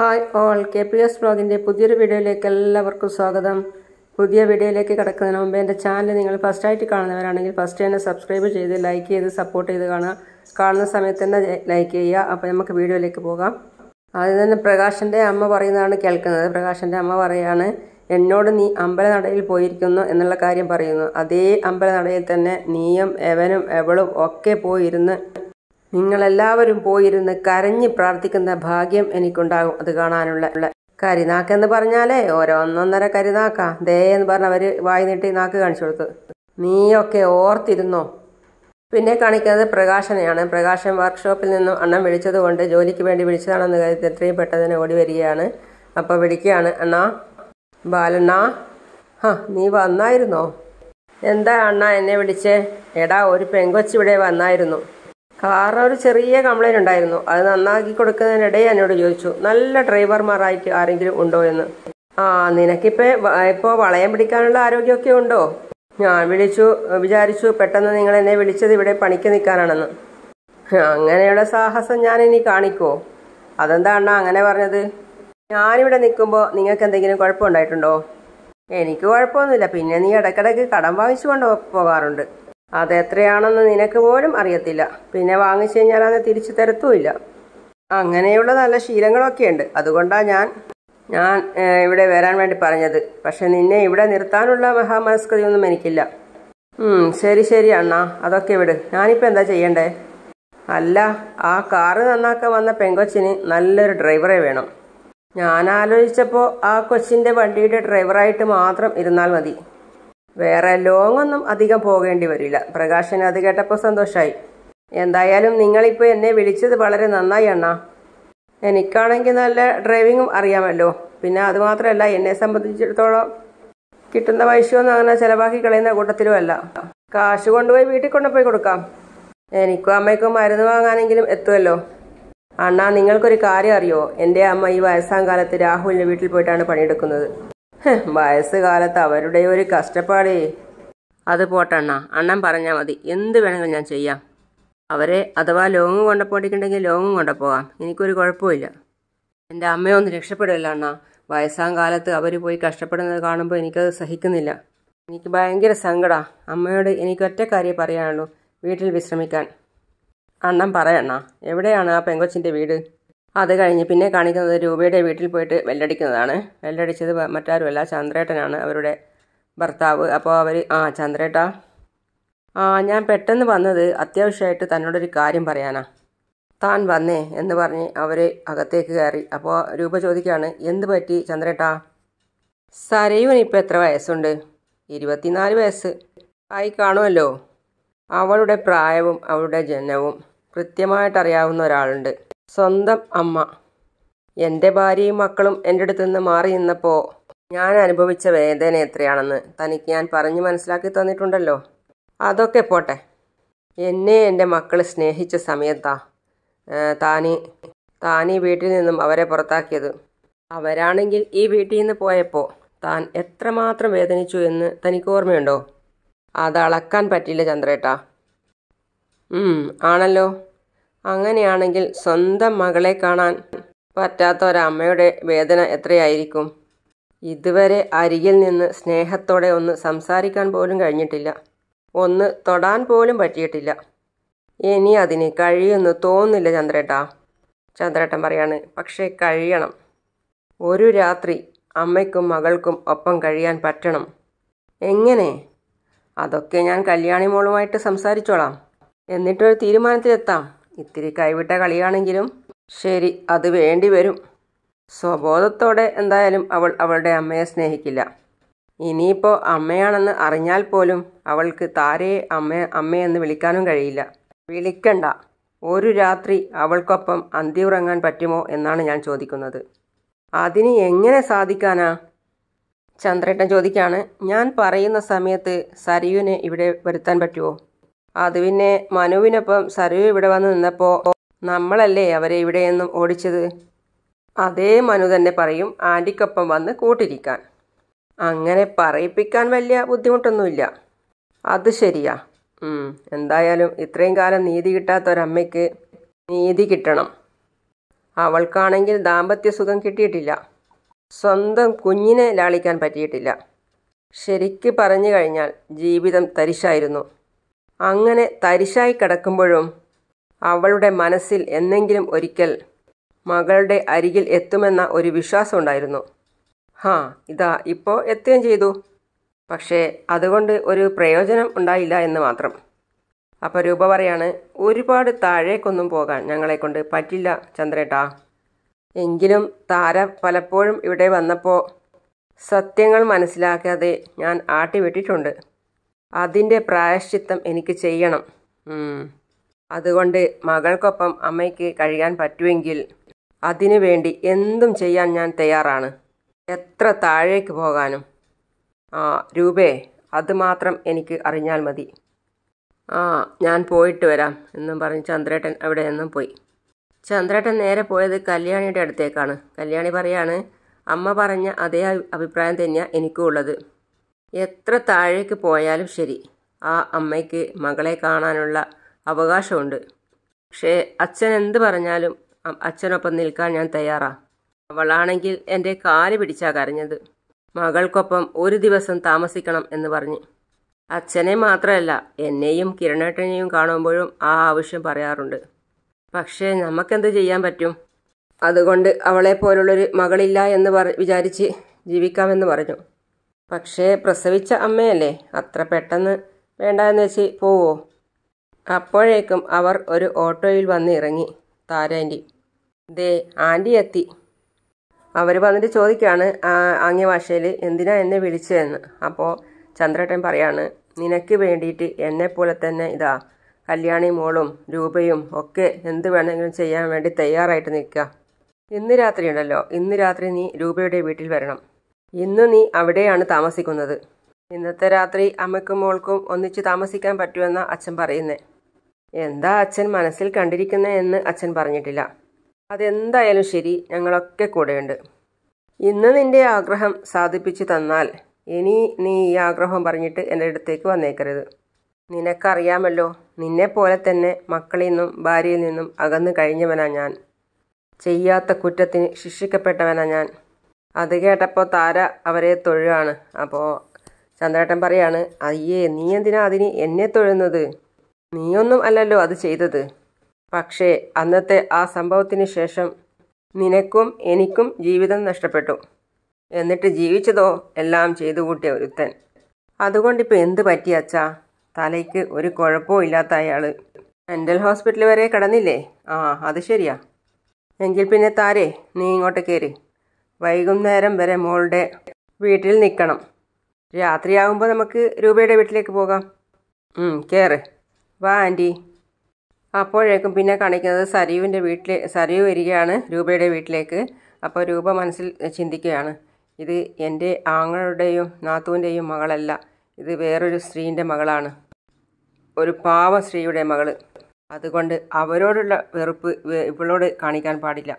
hi all K P S ബ്ലോഗിൻ്റെ പുതിയൊരു വീഡിയോയിലേക്ക് എല്ലാവർക്കും സ്വാഗതം പുതിയ വീഡിയോയിലേക്ക് കിടക്കുന്നതിന് മുമ്പ് എൻ്റെ ചാനൽ നിങ്ങൾ ഫസ്റ്റായിട്ട് കാണുന്നവരാണെങ്കിൽ ഫസ്റ്റ് തന്നെ സബ്സ്ക്രൈബ് ചെയ്ത് ലൈക്ക് ചെയ്ത് സപ്പോർട്ട് ചെയ്ത് കാണുക കാണുന്ന സമയത്ത് തന്നെ ലൈക്ക് ചെയ്യുക അപ്പോൾ നമുക്ക് വീഡിയോയിലേക്ക് പോകാം ആദ്യം തന്നെ പ്രകാശൻ്റെ അമ്മ പറയുന്നതാണ് കേൾക്കുന്നത് പ്രകാശൻ്റെ അമ്മ പറയുകയാണ് എന്നോട് നീ അമ്പലനടയിൽ പോയിരിക്കുന്നു എന്നുള്ള കാര്യം പറയുന്നു അതേ അമ്പലനടയിൽ തന്നെ നീയും എവനും എവളും ഒക്കെ പോയിരുന്ന് നിങ്ങളെല്ലാവരും പോയിരുന്ന് കരഞ്ഞ് പ്രാർത്ഥിക്കുന്ന ഭാഗ്യം എനിക്കുണ്ടാകും അത് കാണാനുള്ള കരിനാക്കെന്ന് പറഞ്ഞാലേ ഓരോന്നൊന്നര കരിനാക്ക ദേ എന്ന് പറഞ്ഞവർ വായി നീട്ടി നാക്ക് കാണിച്ചു കൊടുത്തു നീയൊക്കെ ഓർത്തിരുന്നോ പിന്നെ കാണിക്കുന്നത് പ്രകാശനെയാണ് പ്രകാശൻ വർക്ക്ഷോപ്പിൽ നിന്നും അണ്ണൻ വിളിച്ചതുകൊണ്ട് ജോലിക്ക് വേണ്ടി വിളിച്ചതാണെന്ന് കരുതി എത്രയും പെട്ടെന്ന് ഓടി വരികയാണ് അപ്പോൾ വിളിക്കുകയാണ് അണ്ണാ ബാലണ്ണ ഹ നീ വന്നായിരുന്നോ എന്താ അണ്ണ എന്നെ വിളിച്ചേ എടാ ഒരു പെങ്കൊച്ചിവിടെ വന്നായിരുന്നു കാറിന് ഒരു ചെറിയ കംപ്ലൈൻറ്റ് ഉണ്ടായിരുന്നു അത് നന്നാക്കി കൊടുക്കുന്നതിനിടയിൽ എന്നോട് ചോദിച്ചു നല്ല ഡ്രൈവർമാരായിട്ട് ആരെങ്കിലും ഉണ്ടോ എന്ന് ആ നിനക്കിപ്പോ ഇപ്പോൾ വളയം പിടിക്കാനുള്ള ആരോഗ്യമൊക്കെ ഉണ്ടോ ഞാൻ വിളിച്ചു വിചാരിച്ചു പെട്ടെന്ന് നിങ്ങൾ എന്നെ വിളിച്ചത് ഇവിടെ പണിക്ക് നിൽക്കാനാണെന്ന് അങ്ങനെയുള്ള സാഹസം ഞാൻ ഇനി കാണിക്കോ അതെന്താണോ അങ്ങനെ പറഞ്ഞത് ഞാനിവിടെ നിൽക്കുമ്പോൾ നിങ്ങൾക്ക് എന്തെങ്കിലും കുഴപ്പമുണ്ടായിട്ടുണ്ടോ എനിക്ക് കുഴപ്പമൊന്നുമില്ല പിന്നെ നീ ഇടയ്ക്കിടയ്ക്ക് കടം വാങ്ങിച്ചു കൊണ്ട് പോകാറുണ്ട് അതെത്രയാണെന്ന് നിനക്ക് പോലും അറിയത്തില്ല പിന്നെ വാങ്ങിച്ചു കഴിഞ്ഞാൽ അത് തിരിച്ചു തരത്തുമില്ല അങ്ങനെയുള്ള നല്ല ഉണ്ട് അതുകൊണ്ടാണ് ഞാൻ ഞാൻ ഇവിടെ വരാൻ വേണ്ടി പറഞ്ഞത് പക്ഷെ നിന്നെ ഇവിടെ നിർത്താനുള്ള മഹാമനസ്കൃതിയൊന്നും എനിക്കില്ല ശരി ശരി അണ്ണ അതൊക്കെ വിട് ഞാനിപ്പോൾ എന്താ ചെയ്യണ്ടേ അല്ല ആ കാറ് നന്നാക്കാൻ വന്ന പെങ്കൊച്ചിന് നല്ലൊരു ഡ്രൈവറെ വേണം ഞാൻ ആലോചിച്ചപ്പോൾ ആ കൊച്ചിൻ്റെ വണ്ടിയുടെ ഡ്രൈവറായിട്ട് മാത്രം ഇരുന്നാൽ മതി വേറെ ലോങ് ഒന്നും അധികം പോകേണ്ടി വരില്ല പ്രകാശൻ അത് കേട്ടപ്പോൾ സന്തോഷമായി എന്തായാലും നിങ്ങളിപ്പോൾ എന്നെ വിളിച്ചത് വളരെ നന്നായി അണ്ണാ എനിക്കാണെങ്കിൽ നല്ല ഡ്രൈവിങ്ങും അറിയാമല്ലോ പിന്നെ അതുമാത്രമല്ല എന്നെ സംബന്ധിച്ചിടത്തോളം കിട്ടുന്ന പൈസയൊന്നും അങ്ങനെ ചിലവാക്കി കളയുന്ന കൂട്ടത്തിലും അല്ല കാശ് കൊണ്ടുപോയി വീട്ടിൽ കൊണ്ടുപോയി കൊടുക്കാം എനിക്കും അമ്മയ്ക്കും മരുന്ന് വാങ്ങാനെങ്കിലും എത്തുമല്ലോ അണ്ണാ നിങ്ങൾക്കൊരു കാര്യം അറിയോ എൻ്റെ അമ്മ ഈ വയസ്സാം കാലത്ത് രാഹുലിൻ്റെ വീട്ടിൽ പോയിട്ടാണ് പണിയെടുക്കുന്നത് കാലത്ത് അവരുടെ ഒരു കഷ്ടപ്പാടി അത് പോട്ടണ്ണ അണ്ണൻ പറഞ്ഞാൽ മതി എന്ത് വേണമെങ്കിലും ഞാൻ ചെയ്യാം അവരെ അഥവാ ലോങ് കൊണ്ടപ്പോട്ടിട്ടുണ്ടെങ്കിൽ ലോങ് കൊണ്ടപ്പോവാം എനിക്കൊരു കുഴപ്പമില്ല എൻ്റെ അമ്മയൊന്ന് രക്ഷപ്പെടില്ല അണ്ണ വയസ്സാം കാലത്ത് അവർ പോയി കഷ്ടപ്പെടുന്നത് കാണുമ്പോൾ എനിക്കത് സഹിക്കുന്നില്ല എനിക്ക് ഭയങ്കര സങ്കട അമ്മയോട് എനിക്ക് ഒറ്റ കാര്യം പറയാനുള്ളൂ വീട്ടിൽ വിശ്രമിക്കാൻ അണ്ണൻ പറയണ്ണ എവിടെയാണ് ആ പെങ്കൊച്ചിൻ്റെ വീട് അത് കഴിഞ്ഞ് പിന്നെ കാണിക്കുന്നത് രൂപയുടെ വീട്ടിൽ പോയിട്ട് വെല്ലടിക്കുന്നതാണ് വെല്ലടിച്ചത് മറ്റാരുമല്ല ചന്ദ്രേട്ടനാണ് അവരുടെ ഭർത്താവ് അപ്പോൾ അവർ ആ ചന്ദ്രേട്ട ആ ഞാൻ പെട്ടെന്ന് വന്നത് അത്യാവശ്യമായിട്ട് തന്നോടൊരു കാര്യം പറയാനാ താൻ വന്നേ എന്ന് പറഞ്ഞ് അവർ അകത്തേക്ക് കയറി അപ്പോൾ രൂപ ചോദിക്കുകയാണ് എന്ത് പറ്റി ചന്ദ്രേട്ടാ സരയുവിന് ഇപ്പോൾ എത്ര വയസ്സുണ്ട് ഇരുപത്തിനാല് വയസ്സ് ആയി കാണുമല്ലോ അവളുടെ പ്രായവും അവളുടെ ജനനവും കൃത്യമായിട്ട് അറിയാവുന്ന ഒരാളുണ്ട് സ്വന്തം അമ്മ എൻ്റെ ഭാര്യയും മക്കളും എൻ്റെ അടുത്ത് നിന്ന് മാറി നിന്നപ്പോൾ ഞാൻ അനുഭവിച്ച വേദന എത്രയാണെന്ന് തനിക്ക് ഞാൻ പറഞ്ഞു മനസ്സിലാക്കി തന്നിട്ടുണ്ടല്ലോ അതൊക്കെ പോട്ടെ എന്നെ എൻ്റെ മക്കൾ സ്നേഹിച്ച സമയത്താ താനി താനീ വീട്ടിൽ നിന്നും അവരെ പുറത്താക്കിയത് അവരാണെങ്കിൽ ഈ വീട്ടിൽ നിന്ന് പോയപ്പോൾ താൻ എത്രമാത്രം വേദനിച്ചു എന്ന് തനിക്ക് ഓർമ്മയുണ്ടോ അത് അളക്കാൻ പറ്റില്ല ചന്ദ്രേട്ടാ ആണല്ലോ അങ്ങനെയാണെങ്കിൽ സ്വന്തം മകളെ കാണാൻ പറ്റാത്ത ഒരമ്മയുടെ വേദന എത്രയായിരിക്കും ഇതുവരെ അരികിൽ നിന്ന് സ്നേഹത്തോടെ ഒന്ന് സംസാരിക്കാൻ പോലും കഴിഞ്ഞിട്ടില്ല ഒന്ന് തൊടാൻ പോലും പറ്റിയിട്ടില്ല ഇനി അതിന് കഴിയുമെന്ന് തോന്നുന്നില്ല ചന്ദ്രേട്ടാ ചന്ദ്രേട്ടൻ പറയാണ് പക്ഷേ കഴിയണം ഒരു രാത്രി അമ്മയ്ക്കും മകൾക്കും ഒപ്പം കഴിയാൻ പറ്റണം എങ്ങനെ അതൊക്കെ ഞാൻ കല്യാണി മോളുമായിട്ട് സംസാരിച്ചോളാം എന്നിട്ടൊരു തീരുമാനത്തിലെത്താം ഇത്തിരി കൈവിട്ട കളിയാണെങ്കിലും ശരി അത് വേണ്ടി വരും സ്വബോധത്തോടെ എന്തായാലും അവൾ അവളുടെ അമ്മയെ സ്നേഹിക്കില്ല ഇനിയിപ്പോൾ അമ്മയാണെന്ന് അറിഞ്ഞാൽ പോലും അവൾക്ക് താരയെ അമ്മ അമ്മയെന്ന് വിളിക്കാനും കഴിയില്ല വിളിക്കണ്ട ഒരു രാത്രി അവൾക്കൊപ്പം അന്തി ഉറങ്ങാൻ പറ്റുമോ എന്നാണ് ഞാൻ ചോദിക്കുന്നത് അതിന് എങ്ങനെ സാധിക്കാനാ ചന്ദ്രേട്ടൻ ചോദിക്കാണ് ഞാൻ പറയുന്ന സമയത്ത് സരിയുവിനെ ഇവിടെ വരുത്താൻ പറ്റുമോ അത് പിന്നെ മനുവിനൊപ്പം സരു ഇവിടെ വന്ന് നിന്നപ്പോൾ നമ്മളല്ലേ അവരെ ഇവിടെ നിന്നും ഓടിച്ചത് അതേ മനു തന്നെ പറയും ആൻറ്റിക്കൊപ്പം വന്ന് കൂട്ടിരിക്കാൻ അങ്ങനെ പറയിപ്പിക്കാൻ വലിയ ബുദ്ധിമുട്ടൊന്നുമില്ല അത് ശരിയാ എന്തായാലും ഇത്രയും കാലം നീതി കിട്ടാത്ത ഒരമ്മയ്ക്ക് നീതി കിട്ടണം അവൾക്കാണെങ്കിൽ ദാമ്പത്യ സുഖം കിട്ടിയിട്ടില്ല സ്വന്തം കുഞ്ഞിനെ ലാളിക്കാൻ പറ്റിയിട്ടില്ല ശരിക്ക് പറഞ്ഞു കഴിഞ്ഞാൽ ജീവിതം തരിശായിരുന്നു അങ്ങനെ തരിശായി കിടക്കുമ്പോഴും അവളുടെ മനസ്സിൽ എന്നെങ്കിലും ഒരിക്കൽ മകളുടെ അരികിൽ എത്തുമെന്ന ഒരു വിശ്വാസം ഉണ്ടായിരുന്നു ഹാ ഇതാ ഇപ്പോൾ എത്തുകയും ചെയ്തു പക്ഷേ അതുകൊണ്ട് ഒരു പ്രയോജനം ഉണ്ടായില്ല എന്ന് മാത്രം അപ്പോൾ രൂപ പറയാണ് ഒരുപാട് താഴേക്കൊന്നും പോകാൻ ഞങ്ങളെക്കൊണ്ട് പറ്റില്ല ചന്ദ്രേട്ടാ എങ്കിലും താര പലപ്പോഴും ഇവിടെ വന്നപ്പോൾ സത്യങ്ങൾ മനസ്സിലാക്കാതെ ഞാൻ ആട്ടിവിട്ടിട്ടുണ്ട് അതിൻ്റെ പ്രായശ്ചിത്തം എനിക്ക് ചെയ്യണം അതുകൊണ്ട് മകൾക്കൊപ്പം അമ്മയ്ക്ക് കഴിയാൻ പറ്റുമെങ്കിൽ അതിനു വേണ്ടി എന്തും ചെയ്യാൻ ഞാൻ തയ്യാറാണ് എത്ര താഴേക്ക് പോകാനും ആ രൂപേ അത് മാത്രം എനിക്ക് അറിഞ്ഞാൽ മതി ആ ഞാൻ പോയിട്ട് വരാം എന്നും പറഞ്ഞ് ചന്ദ്രേട്ടൻ അവിടെ നിന്നും പോയി ചന്ദ്രേട്ടൻ നേരെ പോയത് കല്യാണിയുടെ അടുത്തേക്കാണ് കല്യാണി പറയാണ് അമ്മ പറഞ്ഞ അതേ അഭിപ്രായം തന്നെയാണ് എനിക്കും ഉള്ളത് എത്ര താഴേക്ക് പോയാലും ശരി ആ അമ്മയ്ക്ക് മകളെ കാണാനുള്ള അവകാശമുണ്ട് പക്ഷേ അച്ഛൻ എന്ത് പറഞ്ഞാലും അച്ഛനൊപ്പം നിൽക്കാൻ ഞാൻ തയ്യാറാ അവളാണെങ്കിൽ എൻ്റെ കാല് പിടിച്ചാ കരഞ്ഞത് മകൾക്കൊപ്പം ഒരു ദിവസം താമസിക്കണം എന്ന് പറഞ്ഞ് അച്ഛനെ മാത്രമല്ല എന്നെയും കിരണേട്ടനെയും കാണുമ്പോഴും ആ ആവശ്യം പറയാറുണ്ട് പക്ഷേ നമുക്കെന്ത് ചെയ്യാൻ പറ്റും അതുകൊണ്ട് അവളെ പോലുള്ളൊരു മകളില്ല എന്ന് പറ വിചാരിച്ച് ജീവിക്കാമെന്ന് പറഞ്ഞു പക്ഷേ പ്രസവിച്ച അമ്മയല്ലേ അത്ര പെട്ടെന്ന് വേണ്ടെന്ന് വെച്ച് പോവോ അപ്പോഴേക്കും അവർ ഒരു ഓട്ടോയിൽ വന്ന് ഇറങ്ങി താരാൻറ്റി ദേ ആൻറ്റി എത്തി അവർ വന്നിട്ട് ചോദിക്കുകയാണ് ആംഗ്യ ഭാഷയിൽ എന്തിനാ എന്നെ വിളിച്ചതെന്ന് അപ്പോൾ ചന്ദ്രട്ടൻ പറയാണ് നിനക്ക് വേണ്ടിയിട്ട് എന്നെപ്പോലെ തന്നെ ഇതാ കല്യാണി മോളും രൂപയും ഒക്കെ എന്ത് വേണമെങ്കിലും ചെയ്യാൻ വേണ്ടി തയ്യാറായിട്ട് നിൽക്കുക ഇന്ന് രാത്രി ഉണ്ടല്ലോ ഇന്ന് രാത്രി നീ രൂപയുടെ വീട്ടിൽ വരണം ഇന്ന് നീ അവിടെയാണ് താമസിക്കുന്നത് ഇന്നത്തെ രാത്രി അമ്മയ്ക്കും മോൾക്കും ഒന്നിച്ച് താമസിക്കാൻ പറ്റുമെന്ന അച്ഛൻ പറയുന്നേ എന്താ അച്ഛൻ മനസ്സിൽ കണ്ടിരിക്കുന്നേ എന്ന് അച്ഛൻ പറഞ്ഞിട്ടില്ല അതെന്തായാലും ശരി ഞങ്ങളൊക്കെ കൂടെയുണ്ട് ഇന്ന് നിന്റെ ആഗ്രഹം സാധിപ്പിച്ചു തന്നാൽ ഇനി നീ ഈ ആഗ്രഹം പറഞ്ഞിട്ട് എൻ്റെ അടുത്തേക്ക് വന്നേക്കരുത് നിനക്കറിയാമല്ലോ നിന്നെപ്പോലെ തന്നെ മക്കളിൽ നിന്നും ഭാര്യയിൽ നിന്നും അകന്നു കഴിഞ്ഞവനാ ഞാൻ ചെയ്യാത്ത കുറ്റത്തിന് ശിക്ഷിക്കപ്പെട്ടവനാ ഞാൻ അത് കേട്ടപ്പോൾ താര അവരെ തൊഴുകയാണ് അപ്പോൾ ചന്ദ്രേട്ടൻ പറയാണ് അയ്യേ നീ എന്തിനാ അതിന് എന്നെ തൊഴുന്നത് നീയൊന്നും അല്ലല്ലോ അത് ചെയ്തത് പക്ഷേ അന്നത്തെ ആ സംഭവത്തിന് ശേഷം നിനക്കും എനിക്കും ജീവിതം നഷ്ടപ്പെട്ടു എന്നിട്ട് ജീവിച്ചതോ എല്ലാം ചെയ്തു കൂട്ടിയ ഒരുത്തൻ അതുകൊണ്ടിപ്പോൾ എന്ത് പറ്റി അച്ഛാ തലയ്ക്ക് ഒരു കുഴപ്പവും ഇല്ലാത്ത അയാൾ മെൻ്റൽ ഹോസ്പിറ്റൽ വരെ കടന്നില്ലേ ആ അത് ശരിയാ എങ്കിൽ പിന്നെ താരേ നീ ഇങ്ങോട്ട് കയറി വൈകുന്നേരം വരെ മോളുടെ വീട്ടിൽ നിൽക്കണം രാത്രിയാകുമ്പോൾ നമുക്ക് രൂപയുടെ വീട്ടിലേക്ക് പോകാം കയറ് വാ ആൻറ്റി അപ്പോഴേക്കും പിന്നെ കാണിക്കുന്നത് സരീവിൻ്റെ വീട്ടിലെ സരീവ് വരികയാണ് രൂപയുടെ വീട്ടിലേക്ക് അപ്പോൾ രൂപ മനസ്സിൽ ചിന്തിക്കുകയാണ് ഇത് എൻ്റെ ആങ്ങളുടെയും നാത്തൂൻ്റെയും മകളല്ല ഇത് വേറൊരു സ്ത്രീൻ്റെ മകളാണ് ഒരു പാവ സ്ത്രീയുടെ മകൾ അതുകൊണ്ട് അവരോടുള്ള വെറുപ്പ് ഇവളോട് കാണിക്കാൻ പാടില്ല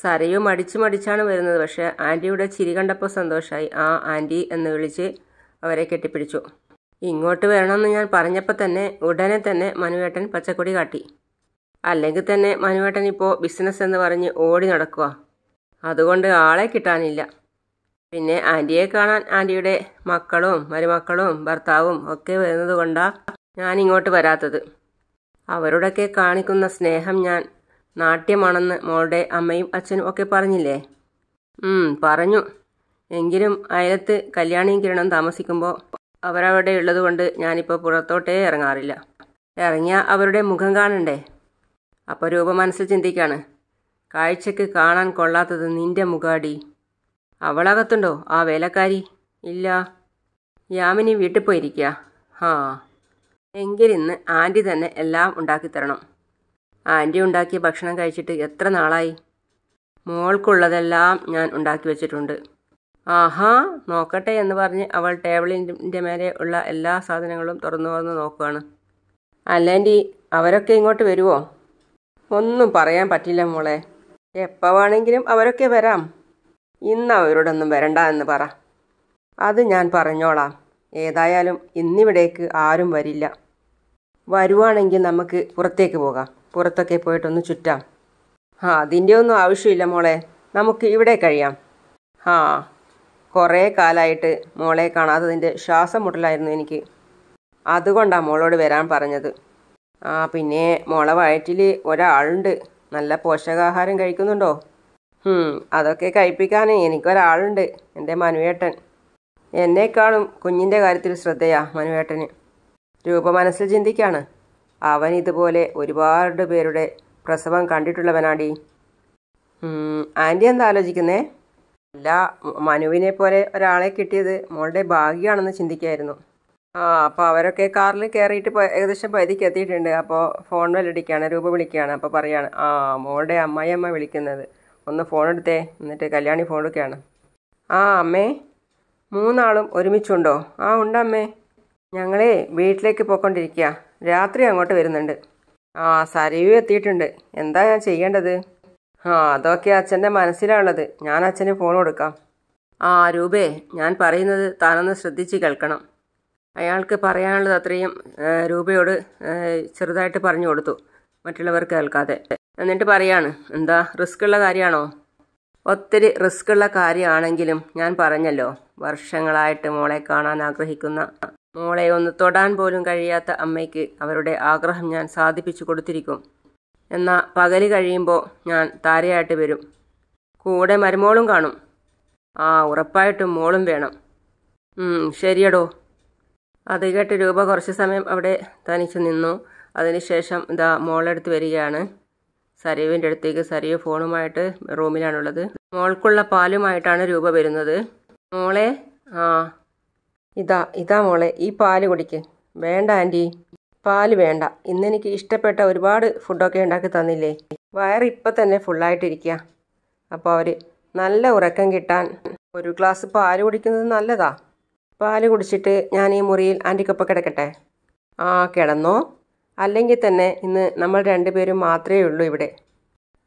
സരയു മടിച്ചു മടിച്ചാണ് വരുന്നത് പക്ഷേ ആൻറ്റിയുടെ ചിരി കണ്ടപ്പോൾ സന്തോഷമായി ആ ആൻറ്റി എന്ന് വിളിച്ച് അവരെ കെട്ടിപ്പിടിച്ചു ഇങ്ങോട്ട് വരണമെന്ന് ഞാൻ പറഞ്ഞപ്പോൾ തന്നെ ഉടനെ തന്നെ മനുവേട്ടൻ പച്ചക്കൊടി കാട്ടി അല്ലെങ്കിൽ തന്നെ മനുവേട്ടൻ ഇപ്പോൾ ബിസിനസ് എന്ന് പറഞ്ഞ് ഓടി നടക്കുക അതുകൊണ്ട് ആളെ കിട്ടാനില്ല പിന്നെ ആൻറ്റിയെ കാണാൻ ആൻറ്റിയുടെ മക്കളും മരുമക്കളും ഭർത്താവും ഒക്കെ വരുന്നത് കൊണ്ടാണ് ഞാൻ ഇങ്ങോട്ട് വരാത്തത് അവരോടൊക്കെ കാണിക്കുന്ന സ്നേഹം ഞാൻ നാട്യമാണെന്ന് മോളുടെ അമ്മയും അച്ഛനും ഒക്കെ പറഞ്ഞില്ലേ പറഞ്ഞു എങ്കിലും അയലത്ത് കല്യാണിയും കിരണം താമസിക്കുമ്പോൾ അവരവിടെ ഉള്ളതുകൊണ്ട് ഞാനിപ്പോൾ പുറത്തോട്ടേ ഇറങ്ങാറില്ല ഇറങ്ങിയാൽ അവരുടെ മുഖം കാണണ്ടേ അപ്പോൾ രൂപ മനസ്സിൽ ചിന്തിക്കാണ് കാഴ്ചക്ക് കാണാൻ കൊള്ളാത്തത് നിന്റെ മുഖാടി അവളകത്തുണ്ടോ ആ വേലക്കാരി ഇല്ല യാമിനി വീട്ടിൽ പോയിരിക്കുക ആ എങ്കിലിന്ന് ആൻറ്റി തന്നെ എല്ലാം ഉണ്ടാക്കിത്തരണം ആൻറ്റി ഉണ്ടാക്കിയ ഭക്ഷണം കഴിച്ചിട്ട് എത്ര നാളായി മോൾക്കുള്ളതെല്ലാം ഞാൻ ഉണ്ടാക്കി വെച്ചിട്ടുണ്ട് ആഹാ നോക്കട്ടെ എന്ന് പറഞ്ഞ് അവൾ ടേബിളിൻ്റെ മേലെ ഉള്ള എല്ലാ സാധനങ്ങളും തുറന്നു തുറന്ന് നോക്കുകയാണ് അല്ലാൻറ്റി അവരൊക്കെ ഇങ്ങോട്ട് വരുമോ ഒന്നും പറയാൻ പറ്റില്ല മോളെ എപ്പോൾ വേണമെങ്കിലും അവരൊക്കെ വരാം ഇന്ന് അവരോടൊന്നും വരണ്ട എന്ന് പറ അത് ഞാൻ പറഞ്ഞോളാം ഏതായാലും ഇന്നിവിടേക്ക് ആരും വരില്ല വരുവാണെങ്കിൽ നമുക്ക് പുറത്തേക്ക് പോകാം പുറത്തൊക്കെ പോയിട്ടൊന്ന് ചുറ്റാം ആ അതിൻ്റെ ഒന്നും ആവശ്യമില്ല മോളെ നമുക്ക് ഇവിടെ കഴിയാം ആ കുറേ കാലമായിട്ട് മോളെ കാണാത്തതിൻ്റെ ശ്വാസം മുട്ടലായിരുന്നു എനിക്ക് അതുകൊണ്ടാണ് മോളോട് വരാൻ പറഞ്ഞത് ആ പിന്നെ മോളെ വയറ്റിൽ ഒരാളുണ്ട് നല്ല പോഷകാഹാരം കഴിക്കുന്നുണ്ടോ അതൊക്കെ കഴിപ്പിക്കാൻ എനിക്കൊരാളുണ്ട് എൻ്റെ മനുവേട്ടൻ എന്നെക്കാളും കുഞ്ഞിൻ്റെ കാര്യത്തിൽ ശ്രദ്ധയാ മനുവേട്ടന് രൂപ മനസ്സിൽ ചിന്തിക്കാണ് അവൻ ഇതുപോലെ ഒരുപാട് പേരുടെ പ്രസവം കണ്ടിട്ടുള്ളവനാടി ആൻറ്റി എന്താ ആലോചിക്കുന്നേ അല്ല മനുവിനെ പോലെ ഒരാളെ കിട്ടിയത് മോളുടെ ഭാഗ്യമാണെന്ന് ചിന്തിക്കായിരുന്നു ആ അപ്പോൾ അവരൊക്കെ കാറിൽ കയറിയിട്ട് ഏകദേശം പരിധിക്ക് എത്തിയിട്ടുണ്ട് അപ്പോൾ ഫോൺ വിലടിക്കുകയാണ് രൂപ വിളിക്കുകയാണ് അപ്പോൾ പറയാണ് ആ മോളുടെ അമ്മായിയമ്മ വിളിക്കുന്നത് ഒന്ന് ഫോൺ എടുത്തേ എന്നിട്ട് കല്യാണി ഫോൺ എടുക്കുകയാണ് ആ അമ്മേ മൂന്നാളും ഒരുമിച്ചുണ്ടോ ആ ഉണ്ടമ്മേ ഞങ്ങളെ വീട്ടിലേക്ക് പോയിക്കൊണ്ടിരിക്കുക രാത്രി അങ്ങോട്ട് വരുന്നുണ്ട് ആ സരയു എത്തിയിട്ടുണ്ട് എന്താ ഞാൻ ചെയ്യേണ്ടത് ആ അതൊക്കെ അച്ഛൻ്റെ മനസ്സിലാണുള്ളത് ഞാൻ അച്ഛന് ഫോൺ കൊടുക്കാം ആ രൂപേ ഞാൻ പറയുന്നത് താനൊന്ന് ശ്രദ്ധിച്ച് കേൾക്കണം അയാൾക്ക് പറയാനുള്ളത് അത്രയും രൂപയോട് ചെറുതായിട്ട് പറഞ്ഞു കൊടുത്തു മറ്റുള്ളവർ കേൾക്കാതെ എന്നിട്ട് പറയാണ് എന്താ റിസ്ക് ഉള്ള കാര്യമാണോ ഒത്തിരി റിസ്ക് ഉള്ള കാര്യമാണെങ്കിലും ഞാൻ പറഞ്ഞല്ലോ വർഷങ്ങളായിട്ട് മോളെ കാണാൻ ആഗ്രഹിക്കുന്ന മോളെ ഒന്ന് തൊടാൻ പോലും കഴിയാത്ത അമ്മയ്ക്ക് അവരുടെ ആഗ്രഹം ഞാൻ സാധിപ്പിച്ചു കൊടുത്തിരിക്കും എന്നാൽ പകല് കഴിയുമ്പോൾ ഞാൻ താരയായിട്ട് വരും കൂടെ മരുമോളും കാണും ആ ഉറപ്പായിട്ടും മോളും വേണം ശരിയടോ അത് കേട്ട് രൂപ കുറച്ച് സമയം അവിടെ തനിച്ച് നിന്നു അതിനുശേഷം ഇതാ മോളെടുത്ത് വരികയാണ് സരീവിൻ്റെ അടുത്തേക്ക് സരീവ് ഫോണുമായിട്ട് റൂമിലാണുള്ളത് മോൾക്കുള്ള പാലുമായിട്ടാണ് രൂപ വരുന്നത് മോളെ ആ ഇതാ ഇതാ മോളെ ഈ പാല് കുടിക്ക് വേണ്ട ആൻറ്റി പാല് വേണ്ട ഇന്ന് എനിക്ക് ഇഷ്ടപ്പെട്ട ഒരുപാട് ഫുഡൊക്കെ ഉണ്ടാക്കി തന്നില്ലേ വയറ് ഇപ്പം തന്നെ ഫുള്ളായിട്ടിരിക്കുക അപ്പോൾ അവർ നല്ല ഉറക്കം കിട്ടാൻ ഒരു ഗ്ലാസ് പാല് കുടിക്കുന്നത് നല്ലതാ പാല് കുടിച്ചിട്ട് ഞാൻ ഈ മുറിയിൽ ആൻറ്റിക്കൊപ്പം കിടക്കട്ടെ ആ കിടന്നോ അല്ലെങ്കിൽ തന്നെ ഇന്ന് നമ്മൾ രണ്ടുപേരും മാത്രമേ ഉള്ളൂ ഇവിടെ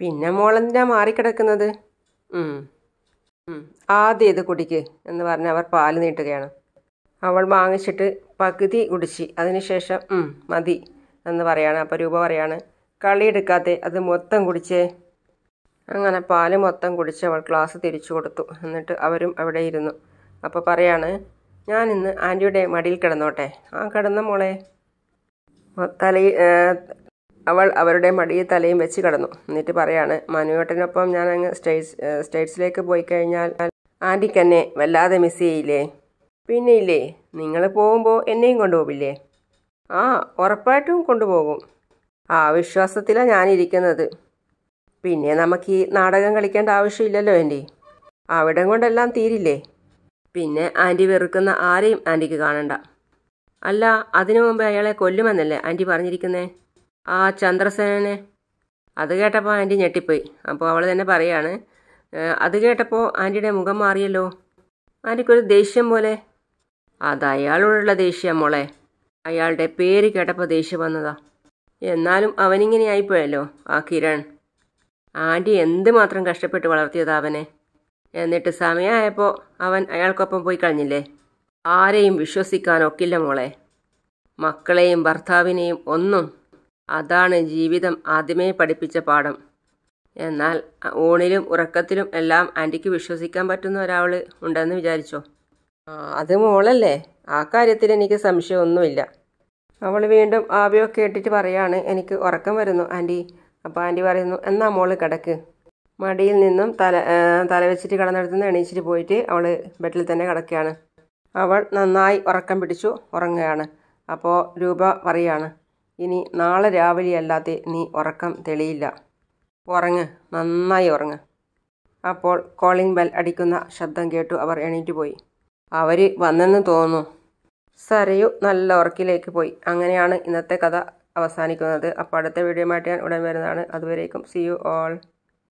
പിന്നെ മോളെന്തിനാ മാറിക്കിടക്കുന്നത് ആദ്യം ഇത് കുടിക്ക് എന്ന് പറഞ്ഞ് അവർ പാല് നീട്ടുകയാണ് അവൾ വാങ്ങിച്ചിട്ട് പകുതി കുടിച്ച് അതിനുശേഷം മതി എന്ന് പറയാണ് അപ്പോൾ രൂപ പറയാണ് എടുക്കാത്ത അത് മൊത്തം കുടിച്ചേ അങ്ങനെ പാല് മൊത്തം കുടിച്ച് അവൾ ക്ലാസ് തിരിച്ചു കൊടുത്തു എന്നിട്ട് അവരും അവിടെ ഇരുന്നു അപ്പോൾ പറയാണ് ഞാൻ ഇന്ന് ആൻറ്റിയുടെ മടിയിൽ കിടന്നോട്ടെ ആ കിടന്ന മോളെ തലയിൽ അവൾ അവരുടെ മടിയിൽ തലയും വെച്ച് കിടന്നു എന്നിട്ട് പറയാണ് മനുവേട്ടനൊപ്പം ഞാൻ അങ്ങ് സ്റ്റേറ്റ്സ് സ്റ്റേറ്റ്സിലേക്ക് പോയി കഴിഞ്ഞാൽ ആൻറ്റിക്ക് വല്ലാതെ മിസ് ചെയ്യില്ലേ പിന്നെ ഇല്ലേ നിങ്ങൾ പോകുമ്പോൾ എന്നെയും കൊണ്ടുപോകില്ലേ ആ ഉറപ്പായിട്ടും കൊണ്ടുപോകും ആ വിശ്വാസത്തിലാണ് ഞാനിരിക്കുന്നത് പിന്നെ നമുക്ക് ഈ നാടകം കളിക്കേണ്ട ആവശ്യമില്ലല്ലോ ആൻറ്റി അവിടം കൊണ്ടെല്ലാം തീരില്ലേ പിന്നെ ആൻറ്റി വെറുക്കുന്ന ആരെയും ആൻറ്റിക്ക് കാണണ്ട അല്ല അതിനു മുമ്പ് അയാളെ കൊല്ലുമെന്നല്ലേ ആൻറ്റി പറഞ്ഞിരിക്കുന്നേ ആ ചന്ദ്രസേനനെ അത് കേട്ടപ്പോൾ ആൻറ്റി ഞെട്ടിപ്പോയി അപ്പോൾ അവൾ തന്നെ പറയാണ് അത് കേട്ടപ്പോൾ ആൻറ്റിയുടെ മുഖം മാറിയല്ലോ ആൻറ്റിക്കൊരു ദേഷ്യം പോലെ അത് അയാളോടുള്ള ദേഷ്യം മോളെ അയാളുടെ പേര് കേട്ടപ്പോൾ ദേഷ്യം വന്നതാ എന്നാലും ആയിപ്പോയല്ലോ ആ കിരൺ ആൻറ്റി എന്തുമാത്രം കഷ്ടപ്പെട്ട് വളർത്തിയതാ അവനെ എന്നിട്ട് സമയമായപ്പോൾ അവൻ അയാൾക്കൊപ്പം പോയി കഴിഞ്ഞില്ലേ ആരെയും വിശ്വസിക്കാൻ ഒക്കില്ല മോളെ മക്കളെയും ഭർത്താവിനെയും ഒന്നും അതാണ് ജീവിതം ആദ്യമേ പഠിപ്പിച്ച പാഠം എന്നാൽ ഊണിലും ഉറക്കത്തിലും എല്ലാം ആൻറ്റിക്ക് വിശ്വസിക്കാൻ പറ്റുന്ന ഒരാൾ ഉണ്ടെന്ന് വിചാരിച്ചോ അത് മോളല്ലേ ആ കാര്യത്തിൽ എനിക്ക് സംശയമൊന്നുമില്ല അവൾ വീണ്ടും ആവിയൊക്കെ കേട്ടിട്ട് പറയാണ് എനിക്ക് ഉറക്കം വരുന്നു ആൻറ്റി അപ്പോൾ ആൻറ്റി പറയുന്നു എന്നാ മോള് കിടക്ക് മടിയിൽ നിന്നും തല തല വെച്ചിട്ട് കിടന്നിടത്തുനിന്ന് എണീച്ചിട്ട് പോയിട്ട് അവൾ ബെഡിൽ തന്നെ കിടക്കുകയാണ് അവൾ നന്നായി ഉറക്കം പിടിച്ചു ഉറങ്ങുകയാണ് അപ്പോൾ രൂപ പറയാണ് ഇനി നാളെ രാവിലെ അല്ലാതെ നീ ഉറക്കം തെളിയില്ല ഉറങ്ങ് നന്നായി ഉറങ്ങ് അപ്പോൾ കോളിംഗ് ബെൽ അടിക്കുന്ന ശബ്ദം കേട്ടു അവർ എണീറ്റ് പോയി അവർ വന്നെന്ന് തോന്നുന്നു സരയു നല്ല ഉറക്കിലേക്ക് പോയി അങ്ങനെയാണ് ഇന്നത്തെ കഥ അവസാനിക്കുന്നത് അപ്പോൾ അടുത്ത വീഡിയോ വീഡിയോയുമായിട്ട് ഞാൻ ഉടൻ വരുന്നതാണ് അതുവരേക്കും സി യു ഓൾ